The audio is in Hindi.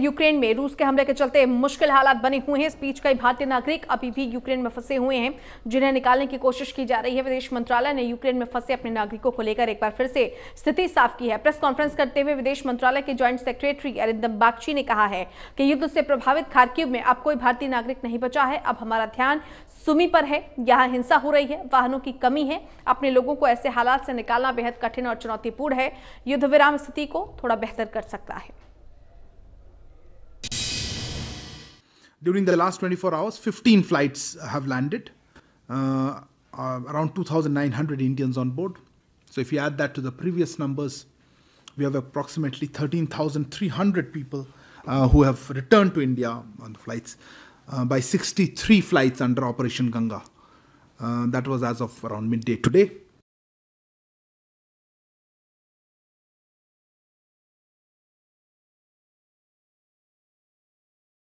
यूक्रेन में रूस के हमले के चलते मुश्किल हालात बने हुए हैं इस बीच कई भारतीय नागरिक अभी भी यूक्रेन में फंसे हुए हैं जिन्हें निकालने की कोशिश की जा रही है विदेश मंत्रालय ने यूक्रेन में फंसे अपने नागरिकों को लेकर एक बार फिर से स्थिति साफ की है प्रेस कॉन्फ्रेंस करते हुए विदेश मंत्रालय के ज्वाइंट सेक्रेटरी अरिंदम बागची ने कहा है कि युद्ध से प्रभावित खारकीव में अब कोई भारतीय नागरिक नहीं बचा है अब हमारा ध्यान सुमी पर है यहाँ हिंसा हो रही है वाहनों की कमी है अपने लोगों को ऐसे हालात से निकालना बेहद कठिन और चुनौतीपूर्ण है युद्ध विराम स्थिति को थोड़ा बेहतर कर सकता है during the last 24 hours, 15 flights have landed, uh, uh, around 2,900 Indians on board. So if you add that to the previous numbers, we have approximately 13,300 people uh, who have returned to India on flights uh, by 63 flights under Operation Ganga. Uh, that was as of around midday today.